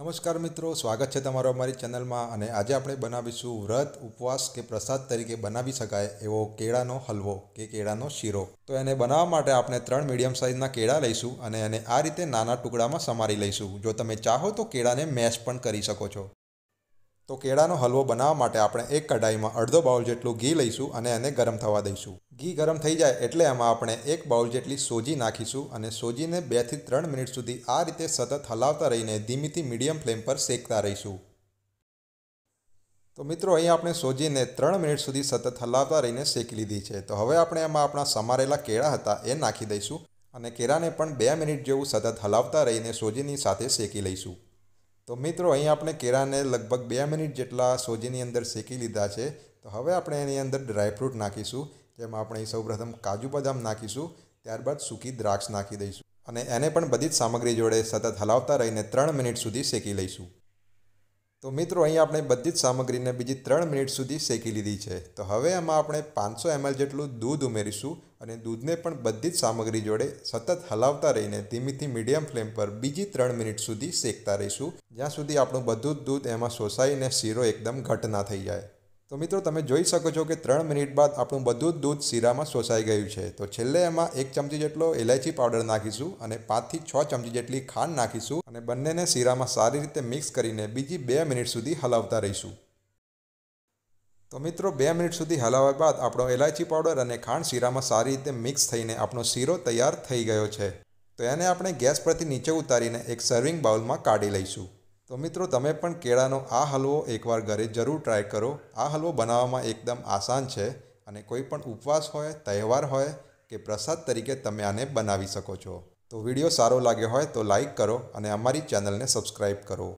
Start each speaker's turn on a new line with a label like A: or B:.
A: નમસ્કાર મિત્રો સ્વાગત છે તમારો અમારી ચેનલમાં અને આજે આપણે બનાવીશું વ્રત ઉપવાસ કે પ્રસાદ તરીકે બનાવી શકાય એવો કેળાનો હલવો કે કેળાનો શીરો તો એને બનાવવા માટે આપણે ત્રણ મીડિયમ સાઇઝના કેળા લઈશું અને એને આ રીતે નાના ટુકડામાં સમારી લઈશું જો તમે ચાહો તો કેળાને મેશ પણ કરી શકો છો તો કેળાનો હલવો બનાવવા માટે આપણે એક કઢાઈમાં અડધો બાઉલ જેટલું ઘી લઈશું અને એને ગરમ થવા દઈશું ઘી ગરમ થઈ જાય એટલે એમાં આપણે એક બાઉલ જેટલી સોજી નાખીશું અને સોજીને બેથી ત્રણ મિનિટ સુધી આ રીતે સતત હલાવતા રહીને ધીમીથી મીડિયમ ફ્લેમ પર શેકતા રહીશું તો મિત્રો અહીં આપણે સોજીને ત્રણ મિનિટ સુધી સતત હલાવતા રહીને શેકી લીધી છે તો હવે આપણે એમાં આપણા સમારેલા કેળા હતા એ નાખી દઈશું અને કેરાને પણ બે મિનિટ જેવું સતત હલાવતા રહીને સોજીની સાથે શેકી લઈશું તો મિત્રો અહીં આપણે કેરાને લગભગ બે મિનિટ જેટલા સોજીની અંદર શેકી લીધા છે તો હવે આપણે એની અંદર ડ્રાયફ્રૂટ નાખીશું જેમાં આપણે સૌ પ્રથમ કાજુ બદામ નાખીશું ત્યારબાદ સૂકી દ્રાક્ષ નાખી દઈશું અને એને પણ બધી જ સામગ્રી જોડે સતત હલાવતા રહીને ત્રણ મિનિટ સુધી શેકી લઈશું તો મિત્રો અહીં આપણે બધી જ સામગ્રીને બીજી ત્રણ મિનિટ સુધી શેકી લીધી છે તો હવે આમાં આપણે પાંચસો એમએલ જેટલું દૂધ ઉમેરીશું અને દૂધને પણ બધી જ સામગ્રી જોડે સતત હલાવતા રહીને ધીમીથી મીડિયમ ફ્લેમ પર બીજી ત્રણ મિનિટ સુધી શેકતા રહીશું જ્યાં સુધી આપણું બધું જ દૂધ એમાં શોષાઈને શીરો એકદમ ઘટ ના થઈ જાય તો મિત્રો તમે જોઈ શકો છો કે ત્રણ મિનિટ બાદ આપણું બધું જ દૂધ શીરામાં શોષાઈ ગયું છે તો છેલ્લે એમાં એક ચમચી જેટલો ઇલાયચી પાવડર નાખીશું અને પાંચથી છ ચમચી જેટલી ખાંડ નાખીશું અને બંનેને શીરામાં સારી રીતે મિક્સ કરીને બીજી બે મિનિટ સુધી હલાવતા રહીશું તો મિત્રો બે મિનિટ સુધી હલાવ્યા બાદ આપણો ઇલાયચી પાવડર અને ખાંડ શીરામાં સારી રીતે મિક્સ થઈને આપણો શીરો તૈયાર થઈ ગયો છે તો એને આપણે ગેસ પરથી નીચે ઉતારીને એક સર્વિંગ બાઉલમાં કાઢી લઈશું તો મિત્રો તમે પણ કેળાનો આ હલવો એકવાર ઘરે જરૂર ટ્રાય કરો આ હલવો બનાવવામાં એકદમ આસાન છે અને કોઈ પણ ઉપવાસ હોય તહેવાર હોય કે પ્રસાદ તરીકે તમે આને બનાવી શકો છો તો વિડીયો સારો લાગ્યો હોય તો લાઈક કરો અને અમારી ચેનલને સબસ્ક્રાઈબ કરો